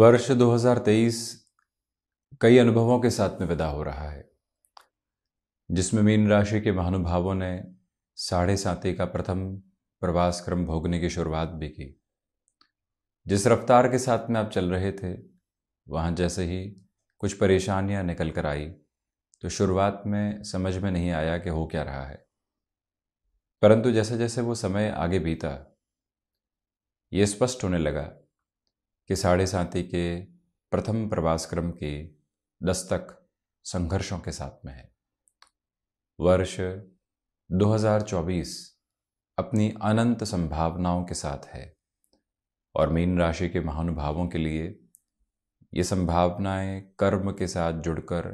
वर्ष 2023 कई अनुभवों के साथ में विदा हो रहा है जिसमें मीन राशि के महानुभावों ने साढ़े साते का प्रथम प्रवास क्रम भोगने की शुरुआत भी की जिस रफ्तार के साथ में आप चल रहे थे वहाँ जैसे ही कुछ परेशानियाँ निकल कर आई तो शुरुआत में समझ में नहीं आया कि हो क्या रहा है परंतु जैसे जैसे वो समय आगे बीता ये स्पष्ट होने लगा कि साढ़े साथी के प्रथम प्रवास क्रम के दस्तक संघर्षों के साथ में है वर्ष 2024 अपनी अनंत संभावनाओं के साथ है और मीन राशि के महानुभावों के लिए ये संभावनाएं कर्म के साथ जुड़कर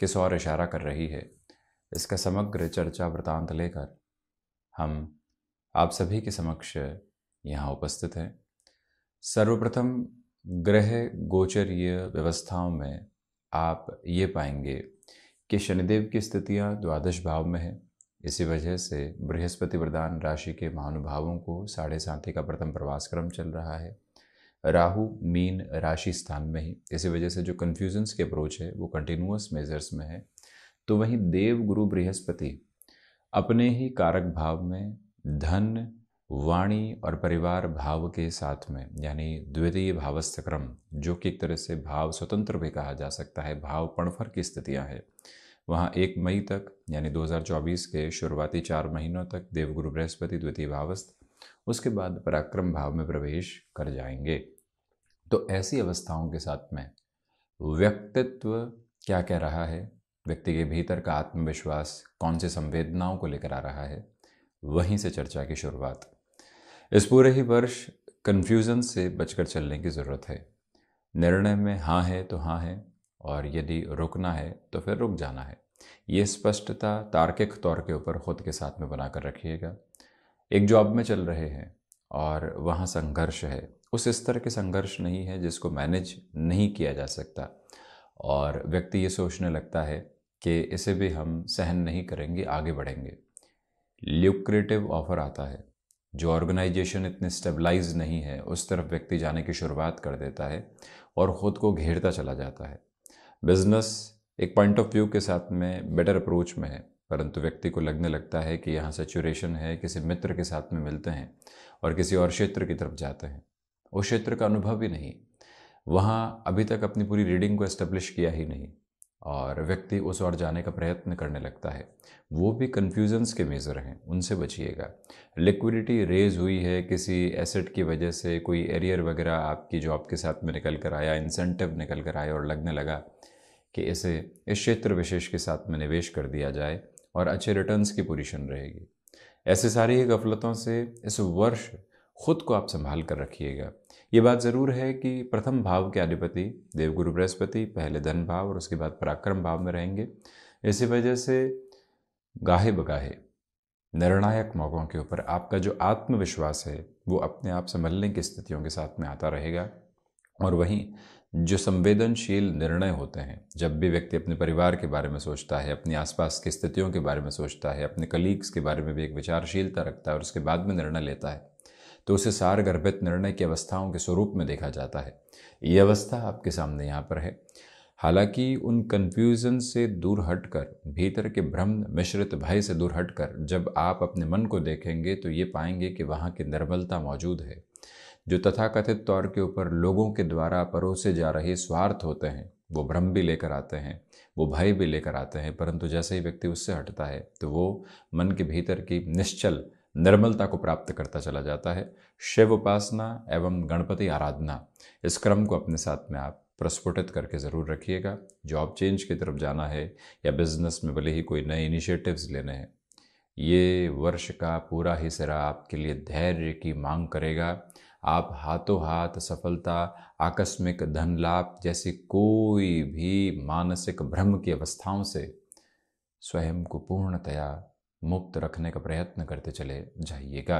किस और इशारा कर रही है इसका समग्र चर्चा वृतांत लेकर हम आप सभी के समक्ष यहाँ उपस्थित हैं सर्वप्रथम ग्रह गोचरीय व्यवस्थाओं में आप ये पाएंगे कि शनिदेव की स्थितियाँ द्वादश भाव में है इसी वजह से बृहस्पति प्रदान राशि के महानुभावों को साढ़े साथी का प्रथम प्रवास क्रम चल रहा है राहु मीन राशि स्थान में ही इसी वजह से जो कन्फ्यूजन्स के अप्रोच है वो कंटिन्यूस मेजर्स में है तो वहीं देव गुरु बृहस्पति अपने ही कारक भाव में धन वाणी और परिवार भाव के साथ में यानी द्वितीय भावस्थ क्रम जो कि एक तरह से भाव स्वतंत्र भी कहा जा सकता है भाव पणफर की स्थितियां हैं वहाँ एक मई तक यानी 2024 के शुरुआती चार महीनों तक देवगुरु बृहस्पति द्वितीय भावस्थ उसके बाद पराक्रम भाव में प्रवेश कर जाएंगे तो ऐसी अवस्थाओं के साथ में व्यक्तित्व क्या कह रहा है व्यक्ति के भीतर का आत्मविश्वास कौन से संवेदनाओं को लेकर आ रहा है वहीं से चर्चा की शुरुआत इस पूरे ही वर्ष कन्फ्यूज़न से बचकर चलने की ज़रूरत है निर्णय में हाँ है तो हाँ है और यदि रुकना है तो फिर रुक जाना है ये स्पष्टता तार्किक तौर के ऊपर खुद के साथ में बनाकर रखिएगा एक जॉब में चल रहे हैं और वहाँ संघर्ष है उस स्तर के संघर्ष नहीं है जिसको मैनेज नहीं किया जा सकता और व्यक्ति ये सोचने लगता है कि इसे भी हम सहन नहीं करेंगे आगे बढ़ेंगे ल्यूक्रेटिव ऑफ़र आता है जो ऑर्गेनाइजेशन इतने स्टेबलाइज नहीं है उस तरफ व्यक्ति जाने की शुरुआत कर देता है और ख़ुद को घेरता चला जाता है बिजनेस एक पॉइंट ऑफ व्यू के साथ में बेटर अप्रोच में है परंतु व्यक्ति को लगने लगता है कि यहाँ सेचुरेशन है किसी मित्र के साथ में मिलते हैं और किसी और क्षेत्र की तरफ जाते हैं उस क्षेत्र का अनुभव ही नहीं वहाँ अभी तक अपनी पूरी रीडिंग को एस्टेब्लिश किया ही नहीं और व्यक्ति उस ओर जाने का प्रयत्न करने लगता है वो भी कन्फ्यूजन्स के मेज़र हैं उनसे बचिएगा लिक्विडिटी रेज हुई है किसी एसेट की वजह से कोई एरियर वगैरह आपकी जॉब के साथ में निकल कर आया इंसेंटिव निकल कर आया और लगने लगा कि इसे इस क्षेत्र विशेष के साथ में निवेश कर दिया जाए और अच्छे रिटर्न्स की पोजिशन रहेगी ऐसे सारी ही गफलतों से इस वर्ष खुद को आप संभाल कर रखिएगा ये बात ज़रूर है कि प्रथम भाव के अधिपति देवगुरु बृहस्पति पहले धन भाव और उसके बाद पराक्रम भाव में रहेंगे इसी वजह से गाहे बगाहे निर्णायक मौक़ों के ऊपर आपका जो आत्मविश्वास है वो अपने आप संभलने की स्थितियों के साथ में आता रहेगा और वहीं जो संवेदनशील निर्णय होते हैं जब भी व्यक्ति अपने परिवार के बारे में सोचता है अपने आसपास की स्थितियों के बारे में सोचता है अपने कलीग्स के बारे में भी एक विचारशीलता रखता है और उसके बाद में निर्णय लेता है तो उसे सार गर्भित निर्णय की अवस्थाओं के स्वरूप में देखा जाता है ये अवस्था आपके सामने यहाँ पर है हालांकि उन कन्फ्यूज़न से दूर हटकर भीतर के भ्रम मिश्रित भय से दूर हटकर जब आप अपने मन को देखेंगे तो ये पाएंगे कि वहाँ की निर्बलता मौजूद है जो तथाकथित तौर के ऊपर लोगों के द्वारा परोसे जा रहे स्वार्थ होते हैं वो भ्रम भी लेकर आते हैं वो भय भी लेकर आते हैं परंतु जैसे ही व्यक्ति उससे हटता है तो वो मन के भीतर की निश्चल निर्मलता को प्राप्त करता चला जाता है शिव उपासना एवं गणपति आराधना इस क्रम को अपने साथ में आप प्रस्फुटित करके ज़रूर रखिएगा जॉब चेंज की तरफ जाना है या बिजनेस में भले ही कोई नए इनिशिएटिव्स लेने हैं ये वर्ष का पूरा ही सिरा आपके लिए धैर्य की मांग करेगा आप हाथों हाथ सफलता आकस्मिक धन लाभ जैसी कोई भी मानसिक भ्रम की अवस्थाओं से स्वयं को पूर्णतया मुक्त रखने का प्रयत्न करते चले जाइएगा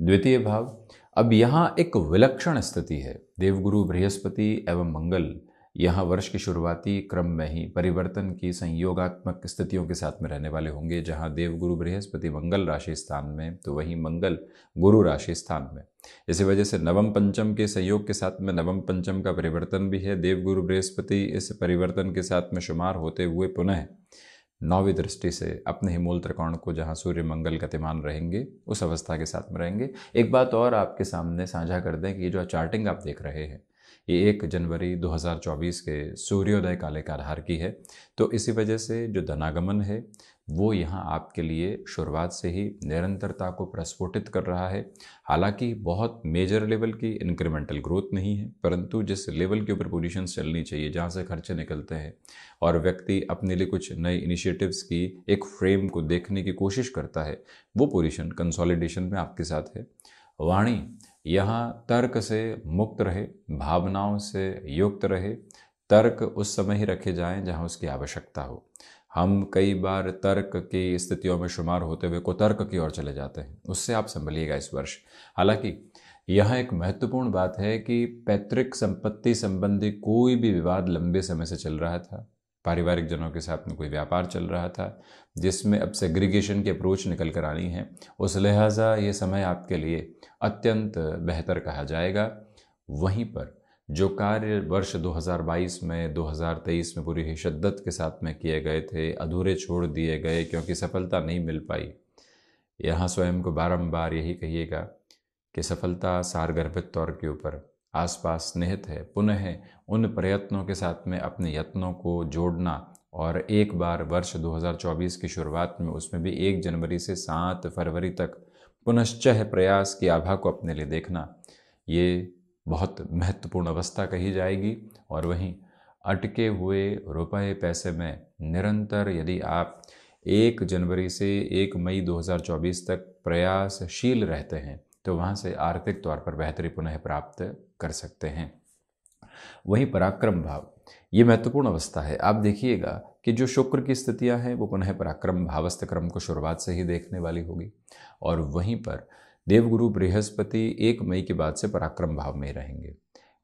द्वितीय भाव अब यहाँ एक विलक्षण स्थिति है देवगुरु बृहस्पति एवं मंगल यहाँ वर्ष की शुरुआती क्रम में ही परिवर्तन की संयोगात्मक स्थितियों के साथ में रहने वाले होंगे जहाँ देवगुरु बृहस्पति मंगल राशि स्थान में तो वहीं मंगल गुरु राशि स्थान में इसी वजह से नवम पंचम के संयोग के साथ में नवम पंचम का परिवर्तन भी है देवगुरु बृहस्पति इस परिवर्तन के साथ में शुमार होते हुए पुनः नौवीं दृष्टि से अपने ही मूल त्रिकोण को जहाँ सूर्य मंगल गतिमान रहेंगे उस अवस्था के साथ में रहेंगे एक बात और आपके सामने साझा कर दें कि ये जो चार्टिंग आप देख रहे हैं ये एक जनवरी 2024 के सूर्योदय काले का आधार की है तो इसी वजह से जो धनागमन है वो यहाँ आपके लिए शुरुआत से ही निरंतरता को प्रस्फुटित कर रहा है हालांकि बहुत मेजर लेवल की इंक्रीमेंटल ग्रोथ नहीं है परंतु जिस लेवल के ऊपर पोजिशन चलनी चाहिए जहाँ से खर्चे निकलते हैं और व्यक्ति अपने लिए कुछ नए इनिशिएटिव्स की एक फ्रेम को देखने की कोशिश करता है वो पोजिशन कंसोलिडेशन में आपके साथ है वाणी यहाँ तर्क से मुक्त रहे भावनाओं से युक्त रहे तर्क उस समय ही रखे जाएं जहाँ उसकी आवश्यकता हो हम कई बार तर्क की स्थितियों में शुमार होते हुए को तर्क की ओर चले जाते हैं उससे आप संभलिएगा इस वर्ष हालांकि यह एक महत्वपूर्ण बात है कि पैतृक संपत्ति संबंधी कोई भी विवाद लंबे समय से चल रहा था पारिवारिक जनों के साथ में कोई व्यापार चल रहा था जिसमें अब सेग्रीगेशन की अप्रोच निकल कर आनी है उस लिहाजा ये समय आपके लिए अत्यंत बेहतर कहा जाएगा वहीं पर जो कार्य वर्ष 2022 में 2023 में पूरी शिद्दत के साथ में किए गए थे अधूरे छोड़ दिए गए क्योंकि सफलता नहीं मिल पाई यहाँ स्वयं को बारंबार यही कहिएगा कि सफलता सारगर्भित तौर के ऊपर आसपास निहित है पुनः उन प्रयत्नों के साथ में अपने यत्नों को जोड़ना और एक बार वर्ष 2024 की शुरुआत में उसमें भी एक जनवरी से सात फरवरी तक पुनश्चह प्रयास की आभा को अपने लिए देखना ये बहुत महत्वपूर्ण अवस्था कही जाएगी और वहीं अटके हुए रुपए पैसे में निरंतर यदि आप एक जनवरी से एक मई 2024 तक प्रयासशील रहते हैं तो वहाँ से आर्थिक तौर पर बेहतरी पुनः प्राप्त कर सकते हैं वहीं पराक्रम भाव ये महत्वपूर्ण अवस्था है आप देखिएगा कि जो शुक्र की स्थितियां हैं वो पुनः पराक्रम भावस्थ क्रम को शुरुआत से ही देखने वाली होगी और वहीं पर देवगुरु बृहस्पति एक मई के बाद से पराक्रम भाव में रहेंगे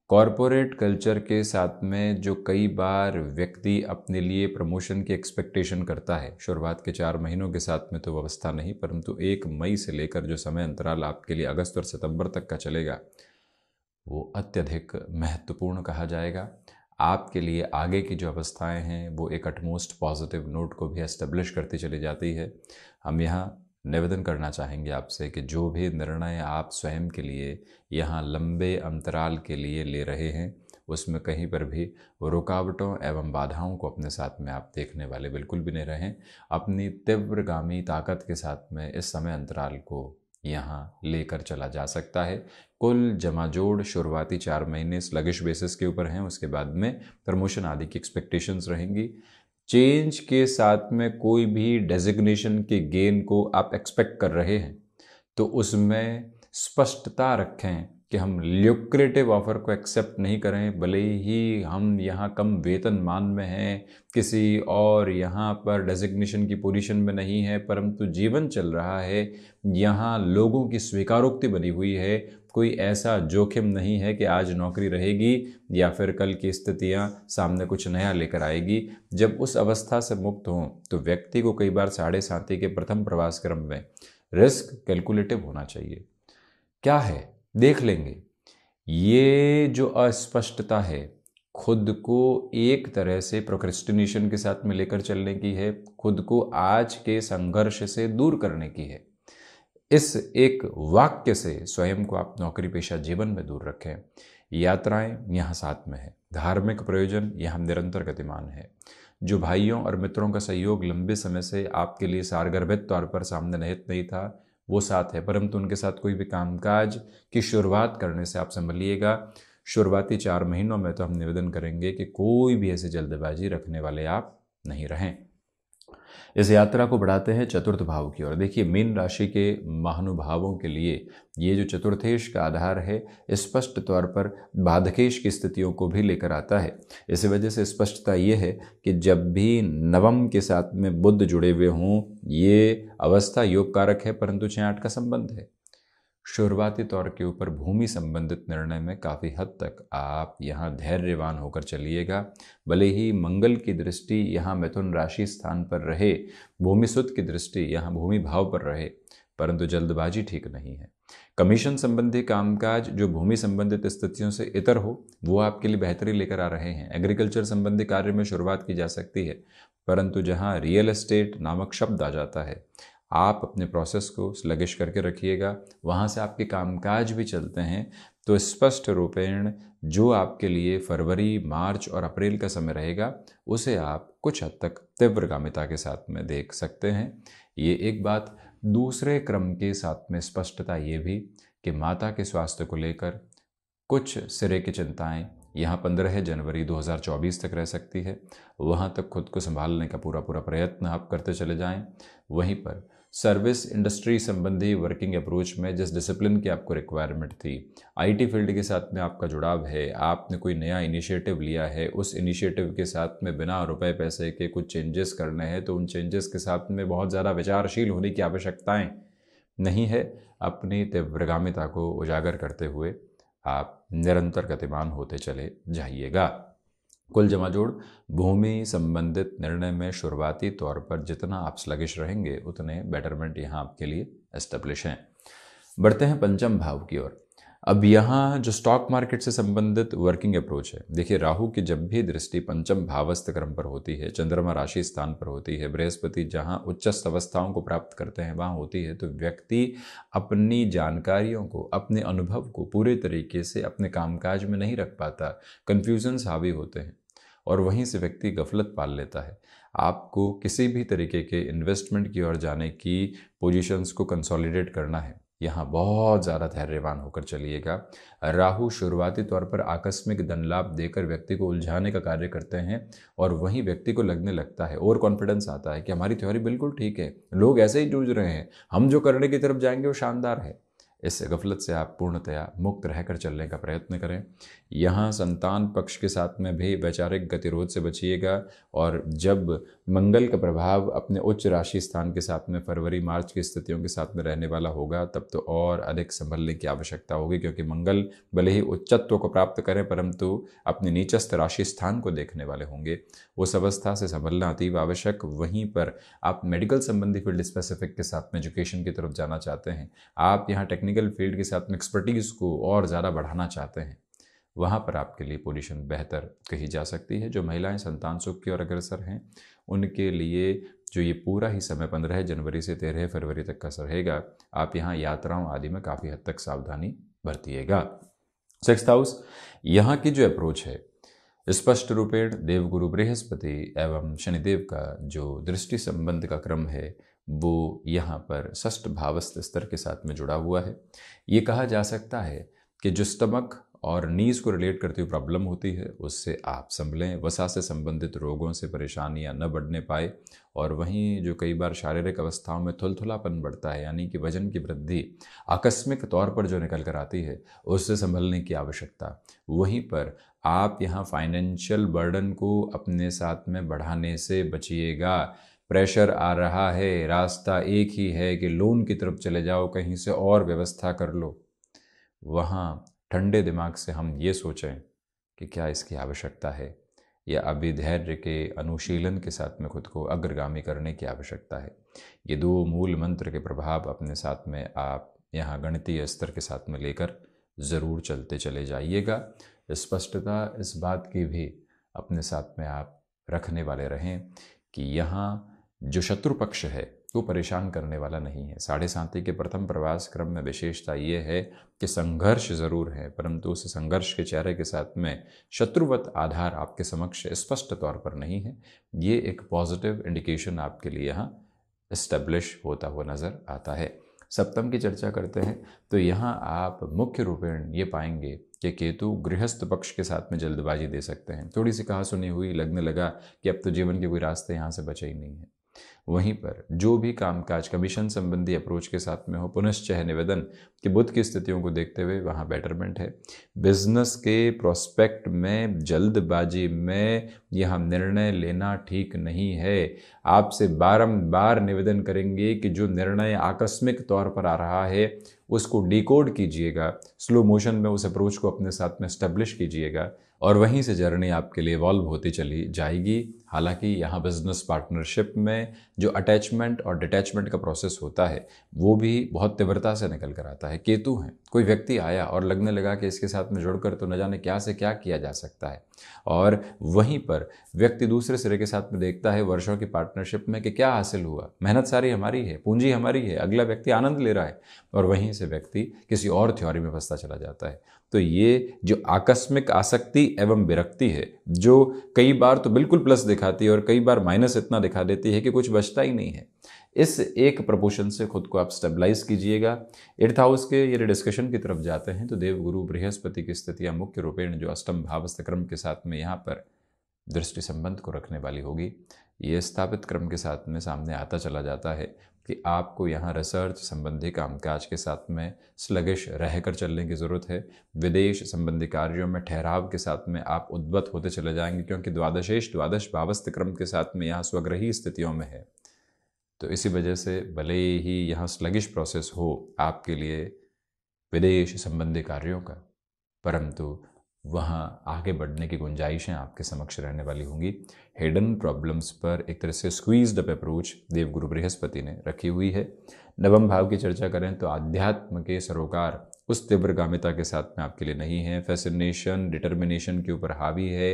कॉरपोरेट कल्चर के साथ में जो कई बार व्यक्ति अपने लिए प्रमोशन की एक्सपेक्टेशन करता है शुरुआत के चार महीनों के साथ में तो व्यवस्था नहीं परंतु एक मई से लेकर जो समय अंतराल आपके लिए अगस्त और सितंबर तक का चलेगा वो अत्यधिक महत्वपूर्ण कहा जाएगा आपके लिए आगे की जो अवस्थाएं हैं वो एक अटमोस्ट पॉजिटिव नोट को भी एस्टेब्लिश करती चली जाती है हम यहाँ निवेदन करना चाहेंगे आपसे कि जो भी निर्णय आप स्वयं के लिए यहाँ लंबे अंतराल के लिए ले रहे हैं उसमें कहीं पर भी रुकावटों एवं बाधाओं को अपने साथ में आप देखने वाले बिल्कुल भी नहीं रहें अपनी तीव्रगामी ताकत के साथ में इस समय अंतराल को यहाँ लेकर चला जा सकता है कुल जमाजोड़ शुरुआती चार महीने स्लगिश बेसिस के ऊपर हैं उसके बाद में प्रमोशन आदि की एक्सपेक्टेशंस रहेंगी चेंज के साथ में कोई भी डेजिग्नेशन के गेन को आप एक्सपेक्ट कर रहे हैं तो उसमें स्पष्टता रखें कि हम ल्यूक्रेटिव ऑफर को एक्सेप्ट नहीं करें भले ही हम यहाँ कम वेतन मान में हैं किसी और यहाँ पर डेजिग्नेशन की पोजीशन में नहीं है परंतु जीवन चल रहा है यहाँ लोगों की स्वीकारोक्ति बनी हुई है कोई ऐसा जोखिम नहीं है कि आज नौकरी रहेगी या फिर कल की स्थितियां सामने कुछ नया लेकर आएगी जब उस अवस्था से मुक्त हों तो व्यक्ति को कई बार साढ़े साथी के प्रथम प्रवास क्रम में रिस्क कैलकुलेटिव होना चाहिए क्या है देख लेंगे ये जो अस्पष्टता है खुद को एक तरह से प्रोक्रेस्टिनेशन के साथ में लेकर चलने की है खुद को आज के संघर्ष से दूर करने की है इस एक वाक्य से स्वयं को आप नौकरी पेशा जीवन में दूर रखें यात्राएं यहाँ साथ में है धार्मिक प्रयोजन यहाँ निरंतर गतिमान है जो भाइयों और मित्रों का सहयोग लंबे समय से आपके लिए सारगर्भित तौर पर सामने निहित नहीं था वो साथ है परंतु उनके साथ कोई भी कामकाज की शुरुआत करने से आप संभलिएगा शुरुआती चार महीनों में तो हम निवेदन करेंगे कि कोई भी ऐसी जल्दबाजी रखने वाले आप नहीं रहें इस यात्रा को बढ़ाते हैं चतुर्थ भाव की ओर देखिए मीन राशि के महानुभावों के लिए ये जो चतुर्थेश का आधार है स्पष्ट तौर पर बाधकेश की स्थितियों को भी लेकर आता है इसी वजह से स्पष्टता ये है कि जब भी नवम के साथ में बुद्ध जुड़े हुए हों ये अवस्था योग कारक है परंतु छः आठ का संबंध है शुरुआती तौर के ऊपर भूमि संबंधित निर्णय में काफ़ी हद तक आप यहाँ धैर्यवान होकर चलिएगा भले ही मंगल की दृष्टि यहाँ मिथुन राशि स्थान पर रहे भूमि सुत की दृष्टि यहाँ भूमि भाव पर रहे परंतु जल्दबाजी ठीक नहीं है कमीशन संबंधी कामकाज जो भूमि संबंधित स्थितियों से इतर हो वो आपके लिए बेहतरी लेकर आ रहे हैं एग्रीकल्चर संबंधी कार्य में शुरुआत की जा सकती है परंतु जहाँ रियल एस्टेट नामक शब्द आ जाता है आप अपने प्रोसेस को स्लगिश करके रखिएगा वहाँ से आपके कामकाज भी चलते हैं तो स्पष्ट रूपेण जो आपके लिए फरवरी मार्च और अप्रैल का समय रहेगा उसे आप कुछ हद तक तीव्रगामिता के साथ में देख सकते हैं ये एक बात दूसरे क्रम के साथ में स्पष्टता ये भी कि माता के स्वास्थ्य को लेकर कुछ सिरे की चिंताएं यहाँ पंद्रह जनवरी 2024 तक रह सकती है वहाँ तक खुद को संभालने का पूरा पूरा प्रयत्न आप करते चले जाएं वहीं पर सर्विस इंडस्ट्री संबंधी वर्किंग अप्रोच में जिस डिसिप्लिन की आपको रिक्वायरमेंट थी आईटी फील्ड के साथ में आपका जुड़ाव है आपने कोई नया इनिशिएटिव लिया है उस इनिशिएटिव के साथ में बिना रुपए पैसे के कुछ चेंजेस करने हैं तो उन चेंजेस के साथ में बहुत ज़्यादा विचारशील होने की आवश्यकताएँ नहीं है अपनी तीव्रगामिता को उजागर करते हुए आप निरंतर गतिमान होते चले जाइएगा कुल जमाजोड़ भूमि संबंधित निर्णय में शुरुआती तौर पर जितना आप स्लगिश रहेंगे उतने बेटरमेंट यहाँ आपके लिए एस्टेब्लिश हैं बढ़ते हैं पंचम भाव की ओर अब यहाँ जो स्टॉक मार्केट से संबंधित वर्किंग अप्रोच है देखिए राहु की जब भी दृष्टि पंचम भावस्थ क्रम पर होती है चंद्रमा राशि स्थान पर होती है बृहस्पति जहाँ उच्चस्थ अवस्थाओं को प्राप्त करते हैं वहाँ होती है तो व्यक्ति अपनी जानकारियों को अपने अनुभव को पूरे तरीके से अपने कामकाज में नहीं रख पाता कन्फ्यूजन्स हावी होते हैं और वहीं से व्यक्ति गफलत पाल लेता है आपको किसी भी तरीके के इन्वेस्टमेंट की ओर जाने की पोजीशंस को कंसोलिडेट करना है यहाँ बहुत ज़्यादा धैर्यवान होकर चलिएगा राहु शुरुआती तौर पर आकस्मिक धन लाभ देकर व्यक्ति को उलझाने का कार्य करते हैं और वहीं व्यक्ति को लगने लगता है ओवर कॉन्फिडेंस आता है कि हमारी थ्योरी बिल्कुल ठीक है लोग ऐसे ही जूझ रहे हैं हम जो करने की तरफ जाएंगे वो शानदार है इस गफलत से आप पूर्णतया मुक्त रहकर चलने का प्रयत्न करें यहाँ संतान पक्ष के साथ में भी वैचारिक गतिरोध से बचिएगा और जब मंगल का प्रभाव अपने उच्च राशि स्थान के साथ में फरवरी मार्च की स्थितियों के साथ में रहने वाला होगा तब तो और अधिक संभलने की आवश्यकता होगी क्योंकि मंगल भले ही उच्चत्व को प्राप्त करें परंतु अपने नीचस्थ राशि स्थान को देखने वाले होंगे उस अवस्था से संभलना अतीब आवश्यक वहीं पर आप मेडिकल संबंधी फील्ड स्पेसिफिक के साथ में एजुकेशन की तरफ जाना चाहते हैं आप यहाँ टेक्निक टेक्निकल फील्ड के साथ में एक्सपर्टीज़ को और ज़्यादा बढ़ाना चाहते हैं वहाँ पर आपके लिए पोजीशन बेहतर कही जा सकती है जो महिलाएं संतान सुख की ओर अग्रसर हैं उनके लिए जो ये पूरा ही समय पंद्रह जनवरी से तेरह फरवरी तक का रहेगा आप यहाँ यात्राओं आदि में काफ़ी हद तक सावधानी बरतीएगा सिक्स हाउस यहाँ की जो अप्रोच है स्पष्ट रूपेण देवगुरु बृहस्पति एवं शनिदेव का जो दृष्टि संबंध का क्रम है वो यहाँ पर षष्ठ भावस्थ स्तर के साथ में जुड़ा हुआ है ये कहा जा सकता है कि जो स्टमक और नीज़ को रिलेट करती हुई प्रॉब्लम होती है उससे आप संभलें वसा से संबंधित रोगों से परेशानियां न बढ़ने पाए और वहीं जो कई बार शारीरिक अवस्थाओं में थुलथुलापन बढ़ता है यानी कि वजन की वृद्धि आकस्मिक तौर पर जो निकल कर आती है उससे संभलने की आवश्यकता वहीं पर आप यहाँ फाइनेंशियल बर्डन को अपने साथ में बढ़ाने से बचिएगा प्रेशर आ रहा है रास्ता एक ही है कि लोन की तरफ चले जाओ कहीं से और व्यवस्था कर लो वहाँ ठंडे दिमाग से हम ये सोचें कि क्या इसकी आवश्यकता है या अभी धैर्य के अनुशीलन के साथ में खुद को अग्रगामी करने की आवश्यकता है ये दो मूल मंत्र के प्रभाव अपने साथ में आप यहाँ गणितीय स्तर के साथ में लेकर ज़रूर चलते चले जाइएगा स्पष्टता इस, इस बात की भी अपने साथ में आप रखने वाले रहें कि यहाँ जो शत्रु पक्ष है वो परेशान करने वाला नहीं है साढ़े साथी के प्रथम प्रवास क्रम में विशेषता ये है कि संघर्ष ज़रूर है परंतु उस संघर्ष के चेहरे के साथ में शत्रुवत आधार आपके समक्ष स्पष्ट तौर पर नहीं है ये एक पॉजिटिव इंडिकेशन आपके लिए यहाँ इस्टेब्लिश होता हुआ नज़र आता है सप्तम की चर्चा करते हैं तो यहाँ आप मुख्य रूपेण ये पाएंगे कि केतु गृहस्थ पक्ष के साथ में जल्दबाजी दे सकते हैं थोड़ी सी कहा सुनी हुई लगने लगा कि अब तो जीवन के कोई रास्ते यहाँ से बचे ही नहीं है वहीं पर जो भी कामकाज कमीशन संबंधी अप्रोच के साथ में हो पुनश्चय निवेदन कि बुद्ध की स्थितियों को देखते हुए वहाँ बेटरमेंट है बिजनेस के प्रोस्पेक्ट में जल्दबाजी में यह निर्णय लेना ठीक नहीं है आपसे बारंबार निवेदन करेंगे कि जो निर्णय आकस्मिक तौर पर आ रहा है उसको डिकोड कीजिएगा स्लो मोशन में उस अप्रोच को अपने साथ में स्टेब्लिश कीजिएगा और वहीं से जर्नी आपके लिए इवॉल्व होती चली जाएगी हालांकि यहाँ बिजनेस पार्टनरशिप में जो अटैचमेंट और डिटैचमेंट का प्रोसेस होता है वो भी बहुत तीव्रता से निकल कर आता है केतु हैं कोई व्यक्ति आया और लगने लगा कि इसके साथ में जुड़कर तो न जाने क्या से क्या किया जा सकता है और वहीं पर व्यक्ति दूसरे सिरे के साथ में देखता है वर्षों की पार्टनरशिप में कि क्या हासिल हुआ मेहनत सारी हमारी है पूंजी हमारी है अगला व्यक्ति आनंद ले रहा है और वहीं से व्यक्ति किसी और थ्योरी में फंसता चला जाता है तो ये जो आकस्मिक आसक्ति एवं विरक्ति है जो कई बार तो बिल्कुल प्लस दिखाती है और कई बार माइनस इतना दिखा देती है कि कुछ बचता ही नहीं है इस एक प्रपोशन से खुद को आप स्टेबलाइज कीजिएगा एट्थ हाउस के यदि डिस्कशन की तरफ जाते हैं तो देवगुरु बृहस्पति की स्थितियाँ मुख्य रूपेण जो अष्टम भावस्थ क्रम के साथ में यहाँ पर दृष्टि संबंध को रखने वाली होगी ये स्थापित क्रम के साथ में सामने आता चला जाता है कि आपको यहाँ रिसर्च संबंधी कामकाज के साथ में स्लगिश रहकर चलने की ज़रूरत है विदेश संबंधी कार्यों में ठहराव के साथ में आप उद्वत होते चले जाएंगे क्योंकि द्वादशेश द्वादश भावस्थ क्रम के साथ में यहाँ स्वग्रही स्थितियों में है तो इसी वजह से भले ही यहाँ स्लगिश प्रोसेस हो आपके लिए विदेश संबंधी कार्यों का परंतु वहाँ आगे बढ़ने की गुंजाइशें आपके समक्ष रहने वाली होंगी हिडन प्रॉब्लम्स पर एक तरह से squeeze up approach Devguru Brihaspati ने रखी हुई है नवम भाव की चर्चा करें तो आध्यात्म के सरोकार उस तीव्रगामिता के साथ में आपके लिए नहीं है फैसिनेशन डिटर्मिनेशन के ऊपर हावी है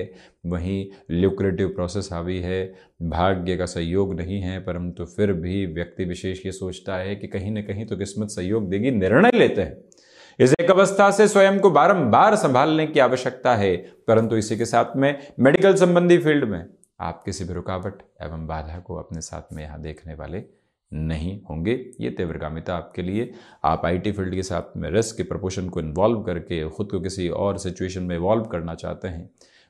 वहीं ल्यूक्रेटिव प्रोसेस हावी है भाग्य का सहयोग नहीं है परंतु फिर भी व्यक्ति विशेष ये सोचता है कि कहीं ना कहीं तो किस्मत सहयोग देगी निर्णय लेते हैं इस एक अवस्था से स्वयं को बारंबार संभालने की आवश्यकता है परंतु इसी के साथ में मेडिकल संबंधी फील्ड में आप किसी भी रुकावट एवं बाधा को अपने साथ में यहाँ देखने वाले नहीं होंगे ये तीव्रगामिता आपके लिए आप आईटी फील्ड के साथ में रिस्क के प्रपोशन को इन्वॉल्व करके खुद को किसी और सिचुएशन में इवॉल्व करना चाहते हैं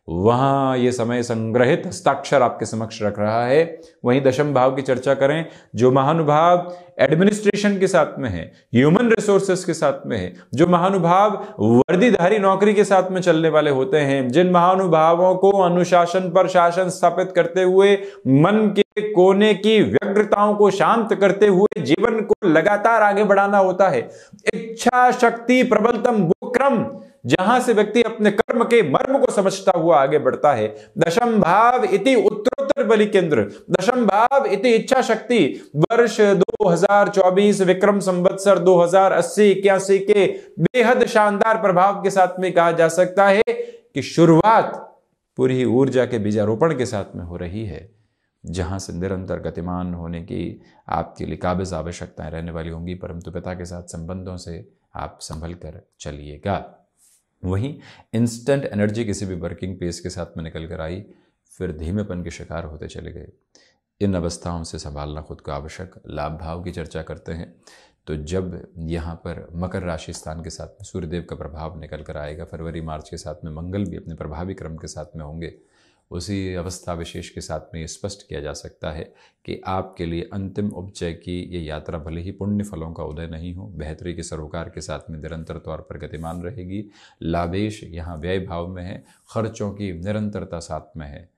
वहां ये समय संग्रहित हस्ताक्षर आपके समक्ष रख रहा है वहीं दशम भाव की चर्चा करें जो महानुभाव एडमिनिस्ट्रेशन के साथ में है ह्यूमन रिसोर्सेस के साथ में है जो महानुभाव वर्दीधारी नौकरी के साथ में चलने वाले होते हैं जिन महानुभावों को अनुशासन पर शासन स्थापित करते हुए मन के कोने की व्यग्रताओं को शांत करते हुए जीवन को लगातार आगे बढ़ाना होता है इच्छा शक्ति प्रबलतम वो क्रम जहां से व्यक्ति अपने कर्म के मर्म को समझता हुआ आगे बढ़ता है दशम भाव इति उत्तरोत्तर बलि केंद्र दशम भाव इति इच्छा शक्ति वर्ष 2024 विक्रम संवत्सर 2080 इक्यासी के बेहद शानदार प्रभाव के साथ में कहा जा सकता है कि शुरुआत पूरी ऊर्जा के बीजारोपण के साथ में हो रही है जहां से निरंतर गतिमान होने की आपके लिए काबिज आवश्यकताएं रहने वाली होंगी परंतु पिता के साथ संबंधों से आप संभल कर चलिएगा वहीं इंस्टेंट एनर्जी किसी भी वर्किंग पेस के साथ में निकल कर आई फिर धीमेपन के शिकार होते चले गए इन अवस्थाओं से संभालना खुद को आवश्यक लाभ भाव की चर्चा करते हैं तो जब यहाँ पर मकर राशि स्थान के साथ में सूर्यदेव का प्रभाव निकल कर आएगा फरवरी मार्च के साथ में मंगल भी अपने प्रभावी क्रम के साथ में होंगे उसी अवस्था विशेष के साथ में ये स्पष्ट किया जा सकता है कि आपके लिए अंतिम उपचय की ये यात्रा भले ही पुण्य फलों का उदय नहीं हो बेहतरी के सरोकार के साथ में निरंतर तौर पर गतिमान रहेगी लाभेश यहाँ व्यय भाव में है खर्चों की निरंतरता साथ में है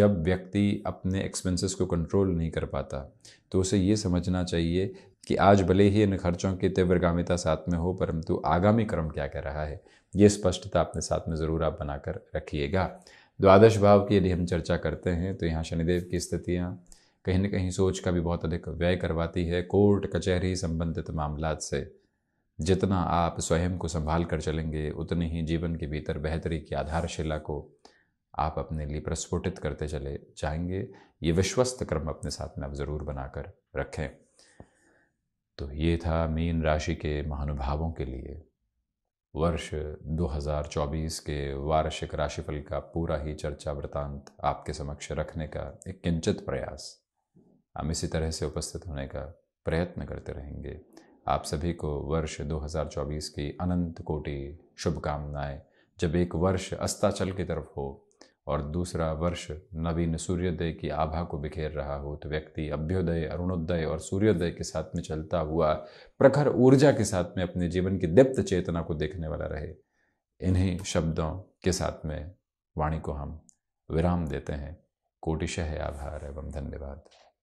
जब व्यक्ति अपने एक्सपेंसेस को कंट्रोल नहीं कर पाता तो उसे ये समझना चाहिए कि आज भले ही इन खर्चों की तीव्रगामिता साथ में हो परंतु आगामी क्रम क्या कह रहा है ये स्पष्टता अपने साथ में ज़रूर आप बनाकर रखिएगा द्वादश भाव की यदि हम चर्चा करते हैं तो यहाँ शनिदेव की स्थितियाँ कहीं ना कहीं सोच का भी बहुत अधिक व्यय करवाती है कोर्ट कचहरी संबंधित मामला से जितना आप स्वयं को संभाल कर चलेंगे उतनी ही जीवन के भीतर बेहतरी की आधारशिला को आप अपने लिए प्रस्फुटित करते चले जाएंगे ये विश्वस्त क्रम अपने साथ में आप ज़रूर बनाकर रखें तो ये था मीन राशि के महानुभावों के लिए वर्ष 2024 के वार्षिक राशिफल का पूरा ही चर्चा वृतांत आपके समक्ष रखने का एक किंचित प्रयास हम इसी तरह से उपस्थित होने का प्रयत्न करते रहेंगे आप सभी को वर्ष 2024 की अनंत कोटि शुभकामनाएं जब एक वर्ष अस्ताचल की तरफ हो और दूसरा वर्ष नवीन सूर्योदय की आभा को बिखेर रहा हो तो व्यक्ति अभ्योदय अरुणोदय और सूर्योदय के साथ में चलता हुआ प्रखर ऊर्जा के साथ में अपने जीवन की दीप्त चेतना को देखने वाला रहे इन्हीं शब्दों के साथ में वाणी को हम विराम देते हैं कोटिशह आभार एवं धन्यवाद